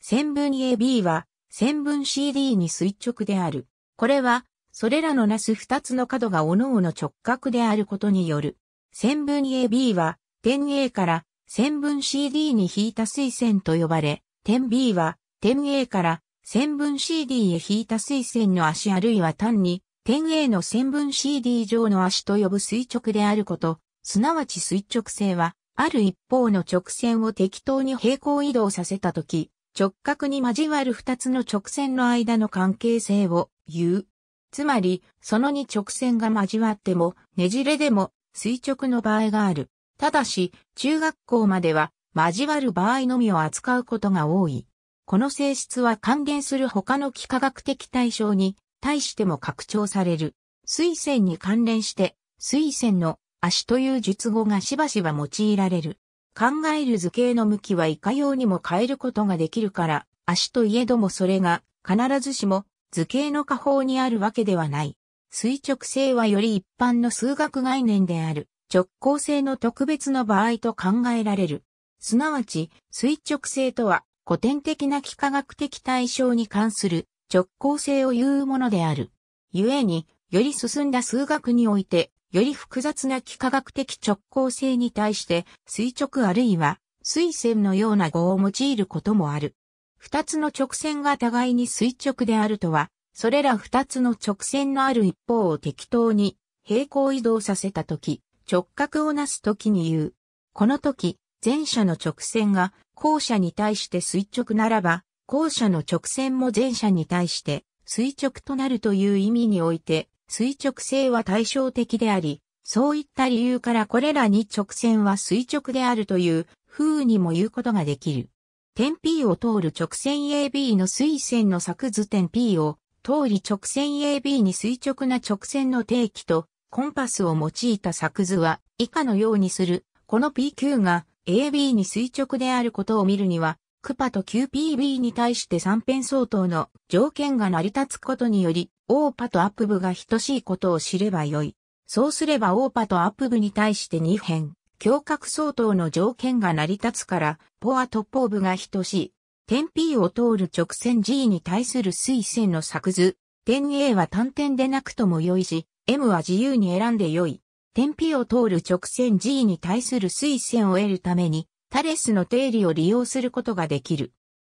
線分 AB は線分 CD に垂直である。これは、それらのなす二つの角が各々直角であることによる。線分 AB は、点 A から線分 CD に引いた垂線と呼ばれ、点 B は、点 A から線分 CD へ引いた垂線の足あるいは単に、点 A の線分 CD 上の足と呼ぶ垂直であること、すなわち垂直性は、ある一方の直線を適当に平行移動させたとき、直角に交わる二つの直線の間の関係性を言う。つまり、その二直線が交わっても、ねじれでも垂直の場合がある。ただし、中学校までは交わる場合のみを扱うことが多い。この性質は還元する他の幾何学的対象に対しても拡張される。水線に関連して、水線の足という述語がしばしば用いられる。考える図形の向きはいかようにも変えることができるから、足といえどもそれが必ずしも図形の下方にあるわけではない。垂直性はより一般の数学概念である直行性の特別の場合と考えられる。すなわち垂直性とは古典的な幾何学的対象に関する直行性を言うものである。故に、より進んだ数学においてより複雑な幾何学的直行性に対して垂直あるいは水線のような語を用いることもある。二つの直線が互いに垂直であるとは、それら二つの直線のある一方を適当に平行移動させたとき、直角をなすときに言う。このとき、前者の直線が後者に対して垂直ならば、後者の直線も前者に対して垂直となるという意味において、垂直性は対照的であり、そういった理由からこれらに直線は垂直であるという風にも言うことができる。点 P を通る直線 AB の垂線の作図点 P を通り直線 AB に垂直な直線の定期とコンパスを用いた作図は以下のようにする。この PQ が AB に垂直であることを見るには、クパと QPB に対して3辺相当の条件が成り立つことにより、オーパとアップ部が等しいことを知ればよい。そうすればオーパとアップ部に対して二辺、胸郭相当の条件が成り立つから、ポアとポー部が等しい。点 P を通る直線 G に対する水線の作図。点 A は単点でなくとも良いし、M は自由に選んで良い。点 P を通る直線 G に対する水線を得るために、タレスの定理を利用することができる。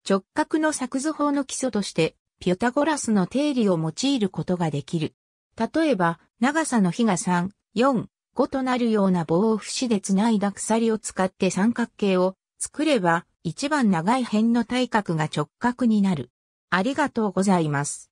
直角の作図法の基礎として、ピタゴラスの定理を用いることができる。例えば、長さの比が3、4、5となるような棒を節でつないだ鎖を使って三角形を作れば、一番長い辺の対角が直角になる。ありがとうございます。